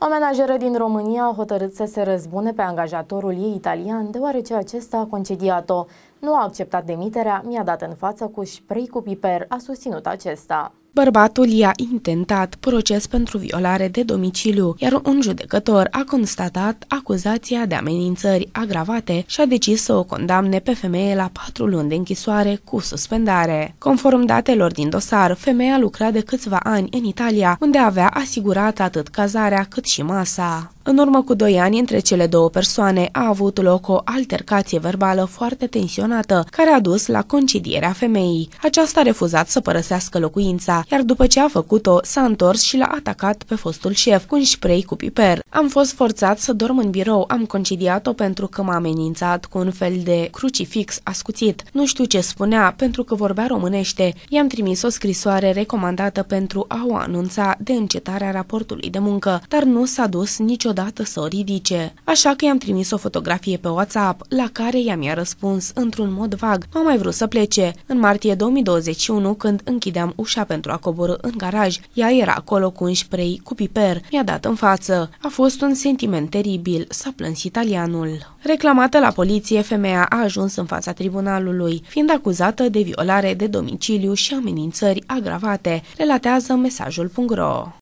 O menajeră din România a hotărât să se răzbune pe angajatorul ei italian, deoarece acesta a concediat-o. Nu a acceptat demiterea, mi-a dat în față cu spray cu piper, a susținut acesta. Bărbatul i-a intentat proces pentru violare de domiciliu, iar un judecător a constatat acuzația de amenințări agravate și a decis să o condamne pe femeie la patru luni de închisoare cu suspendare. Conform datelor din dosar, femeia lucra de câțiva ani în Italia, unde avea asigurat atât cazarea cât și masa. În urmă cu doi ani, între cele două persoane a avut loc o altercație verbală foarte tensionată, care a dus la concedierea femeii. Aceasta a refuzat să părăsească locuința, iar după ce a făcut-o, s-a întors și l-a atacat pe fostul șef cu un spray cu piper. Am fost forțat să dorm în birou, am concediat-o pentru că m-a amenințat cu un fel de crucifix ascuțit. Nu știu ce spunea, pentru că vorbea românește. I-am trimis o scrisoare recomandată pentru a o anunța de încetarea raportului de muncă, dar nu s-a dus niciodată odată să o ridice. Așa că i-am trimis o fotografie pe WhatsApp, la care ea mi-a răspuns într-un mod vag. Nu Am mai vrut să plece. În martie 2021, când închideam ușa pentru a coborâ în garaj, ea era acolo cu un spray cu piper. Mi-a dat în față. A fost un sentiment teribil, s-a plâns italianul. Reclamată la poliție, femeia a ajuns în fața tribunalului, fiind acuzată de violare de domiciliu și amenințări agravate, relatează mesajul.ro.